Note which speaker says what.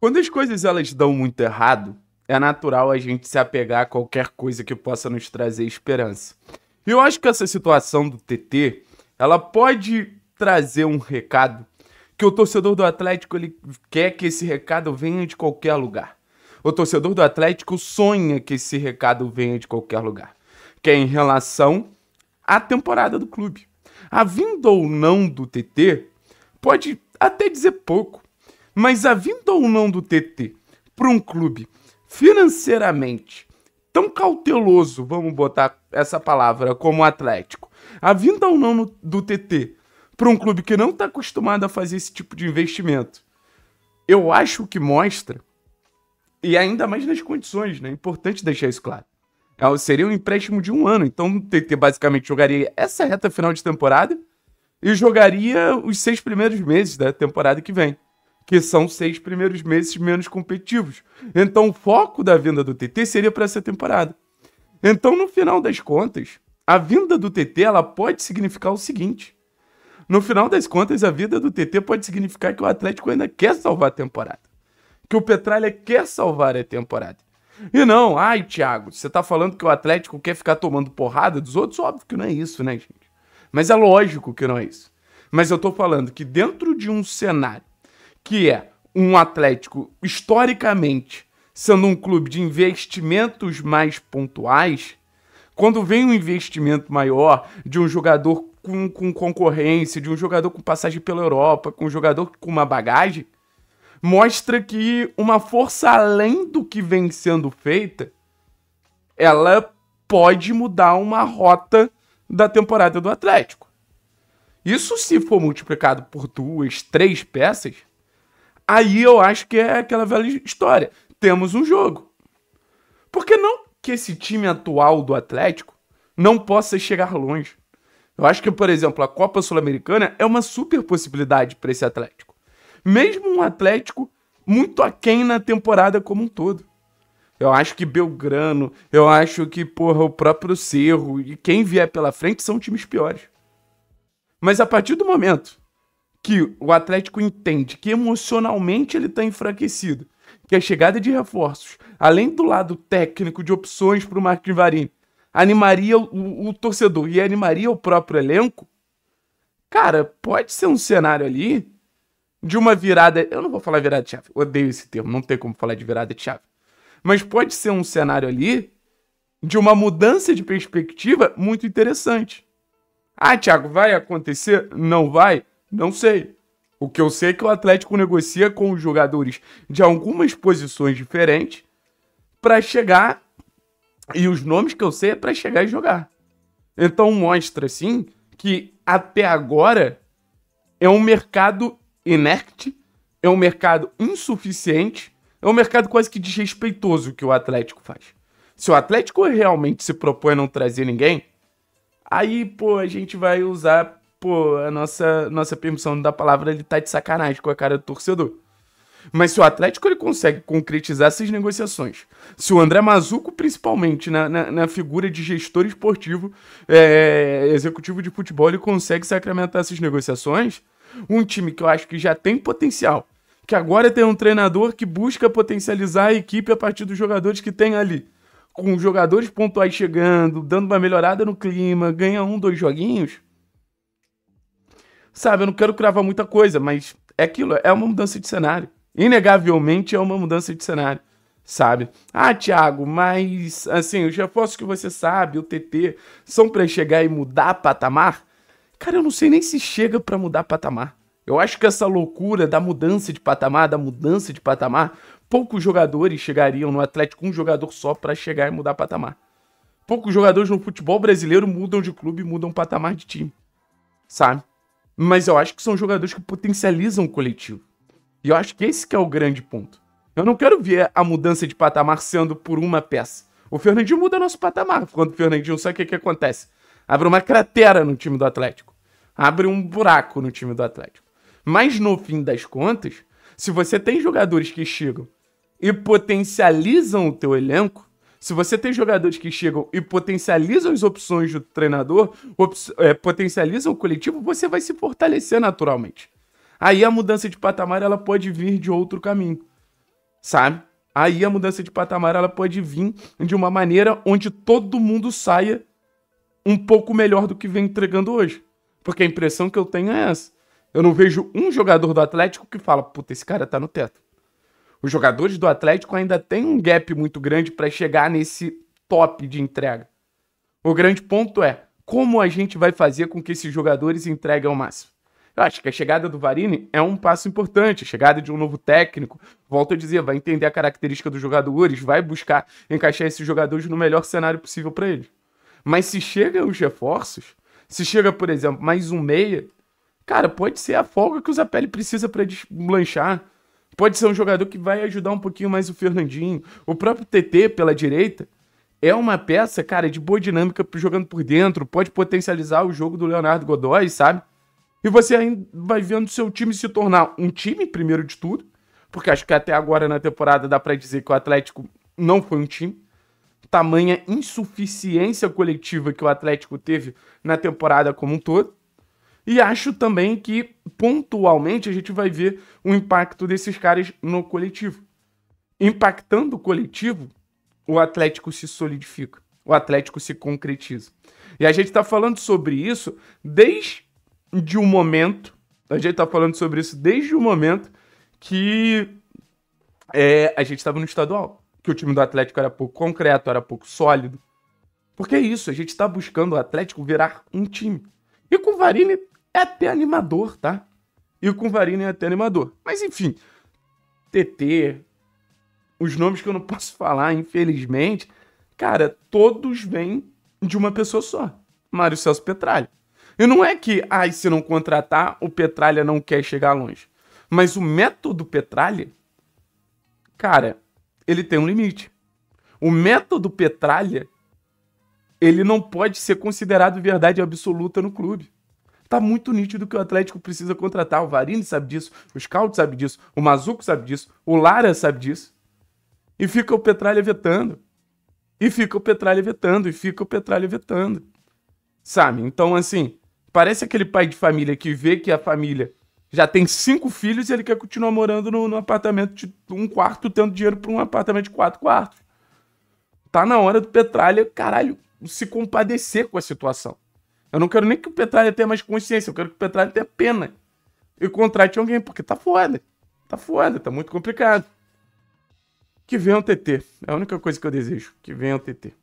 Speaker 1: Quando as coisas elas dão muito errado, é natural a gente se apegar a qualquer coisa que possa nos trazer esperança. E eu acho que essa situação do TT, ela pode trazer um recado que o torcedor do Atlético ele quer que esse recado venha de qualquer lugar. O torcedor do Atlético sonha que esse recado venha de qualquer lugar, que é em relação à temporada do clube. A vinda ou não do TT pode até dizer pouco mas a vinda ou não do TT para um clube financeiramente tão cauteloso, vamos botar essa palavra, como o Atlético, a vinda ou não do TT para um clube que não está acostumado a fazer esse tipo de investimento, eu acho que mostra, e ainda mais nas condições, né? É importante deixar isso claro. É seria um empréstimo de um ano, então o TT basicamente jogaria essa reta final de temporada e jogaria os seis primeiros meses da temporada que vem que são seis primeiros meses menos competitivos. Então, o foco da vinda do TT seria para essa temporada. Então, no final das contas, a vinda do TT ela pode significar o seguinte: no final das contas, a vida do TT pode significar que o Atlético ainda quer salvar a temporada, que o Petralha quer salvar a temporada. E não, ai, Thiago, você tá falando que o Atlético quer ficar tomando porrada dos outros? Óbvio que não é isso, né, gente? Mas é lógico que não é isso. Mas eu tô falando que dentro de um cenário que é um Atlético historicamente sendo um clube de investimentos mais pontuais, quando vem um investimento maior de um jogador com, com concorrência, de um jogador com passagem pela Europa, com um jogador com uma bagagem, mostra que uma força além do que vem sendo feita, ela pode mudar uma rota da temporada do Atlético. Isso se for multiplicado por duas, três peças, Aí eu acho que é aquela velha história. Temos um jogo. Por que não que esse time atual do Atlético não possa chegar longe? Eu acho que, por exemplo, a Copa Sul-Americana é uma super possibilidade para esse Atlético. Mesmo um Atlético muito aquém na temporada como um todo. Eu acho que Belgrano, eu acho que, porra, o próprio Cerro e quem vier pela frente são times piores. Mas a partir do momento que o Atlético entende que emocionalmente ele está enfraquecido, que a chegada de reforços, além do lado técnico de opções para o Marcos Varini, animaria o, o, torcedor e animaria o próprio elenco, cara, pode ser um cenário ali de uma virada. Eu não vou falar virada de chave, odeio esse termo, não tem como falar de virada de chave. Mas pode ser um cenário ali de uma mudança de perspectiva muito interessante. Ah, Thiago, vai acontecer? Não vai? Não sei. O que eu sei é que o Atlético negocia com os jogadores de algumas posições diferentes para chegar. E os nomes que eu sei é para chegar e jogar. Então mostra, assim, que até agora é um mercado inerte, é um mercado insuficiente, é um mercado quase que desrespeitoso que o Atlético faz. Se o Atlético realmente se propõe a não trazer ninguém, aí, pô, a gente vai usar pô, a nossa, nossa permissão da palavra, ele tá de sacanagem com a cara do torcedor. Mas se o Atlético ele consegue concretizar essas negociações, se o André Mazuco, principalmente na, na, na figura de gestor esportivo, é, executivo de futebol, ele consegue sacramentar essas negociações, um time que eu acho que já tem potencial, que agora tem um treinador que busca potencializar a equipe a partir dos jogadores que tem ali. Com jogadores pontuais chegando, dando uma melhorada no clima, ganha um, dois joguinhos Sabe, eu não quero cravar muita coisa, mas é aquilo, é uma mudança de cenário. Inegavelmente é uma mudança de cenário, sabe? Ah, Thiago, mas assim, os reforços que você sabe, o TT, são para chegar e mudar patamar? Cara, eu não sei nem se chega para mudar patamar. Eu acho que essa loucura da mudança de patamar, da mudança de patamar, poucos jogadores chegariam no Atlético, um jogador só para chegar e mudar patamar. Poucos jogadores no futebol brasileiro mudam de clube, mudam patamar de time. Sabe? Mas eu acho que são jogadores que potencializam o coletivo. E eu acho que esse que é o grande ponto. Eu não quero ver a mudança de patamar sendo por uma peça. O Fernandinho muda nosso patamar. Quando o Fernandinho sai, o que, que acontece? Abre uma cratera no time do Atlético. Abre um buraco no time do Atlético. Mas no fim das contas, se você tem jogadores que chegam e potencializam o teu elenco, se você tem jogadores que chegam e potencializam as opções do treinador, é, potencializam o coletivo, você vai se fortalecer naturalmente. Aí a mudança de patamar ela pode vir de outro caminho, sabe? Aí a mudança de patamar ela pode vir de uma maneira onde todo mundo saia um pouco melhor do que vem entregando hoje. Porque a impressão que eu tenho é essa. Eu não vejo um jogador do Atlético que fala, puta, esse cara tá no teto. Os jogadores do Atlético ainda têm um gap muito grande para chegar nesse top de entrega. O grande ponto é como a gente vai fazer com que esses jogadores entreguem ao máximo. Eu acho que a chegada do Varini é um passo importante, a chegada de um novo técnico, volto a dizer, vai entender a característica dos jogadores, vai buscar encaixar esses jogadores no melhor cenário possível para eles. Mas se chegam os reforços, se chega, por exemplo, mais um meia, cara, pode ser a folga que o Zapelli precisa para deslanchar pode ser um jogador que vai ajudar um pouquinho mais o Fernandinho. O próprio TT pela direita é uma peça, cara, de boa dinâmica jogando por dentro, pode potencializar o jogo do Leonardo Godoy, sabe? E você ainda vai vendo seu time se tornar um time, primeiro de tudo, porque acho que até agora na temporada dá para dizer que o Atlético não foi um time. Tamanha insuficiência coletiva que o Atlético teve na temporada como um todo. E acho também que pontualmente a gente vai ver o impacto desses caras no coletivo. Impactando o coletivo, o Atlético se solidifica, o Atlético se concretiza. E a gente está falando sobre isso desde o momento, a gente está falando sobre isso desde o momento que é, a gente estava no estadual, que o time do Atlético era pouco concreto, era pouco sólido. Porque é isso, a gente está buscando o Atlético virar um time. E com o Varini é até animador, tá? E o Kunvarine é até animador. Mas enfim, TT, os nomes que eu não posso falar, infelizmente, cara, todos vêm de uma pessoa só, Mário Celso Petralha. E não é que, ai, ah, se não contratar, o Petralha não quer chegar longe. Mas o método Petralha, cara, ele tem um limite. O método Petralha, ele não pode ser considerado verdade absoluta no clube. Tá muito nítido que o Atlético precisa contratar. O Varini sabe disso, o Scout sabe disso, o Mazuco sabe disso, o Lara sabe disso. E fica o Petralha vetando. E fica o Petralha vetando, e fica o Petralha vetando. Sabe? Então, assim, parece aquele pai de família que vê que a família já tem cinco filhos e ele quer continuar morando no, no apartamento de um quarto, tendo dinheiro para um apartamento de quatro quartos. Tá na hora do Petralha, caralho, se compadecer com a situação. Eu não quero nem que o Petralha tenha mais consciência, eu quero que o Petralha tenha pena. E contrate alguém, porque tá foda. Tá foda, tá muito complicado. Que venha o TT. É a única coisa que eu desejo. Que venha o TT.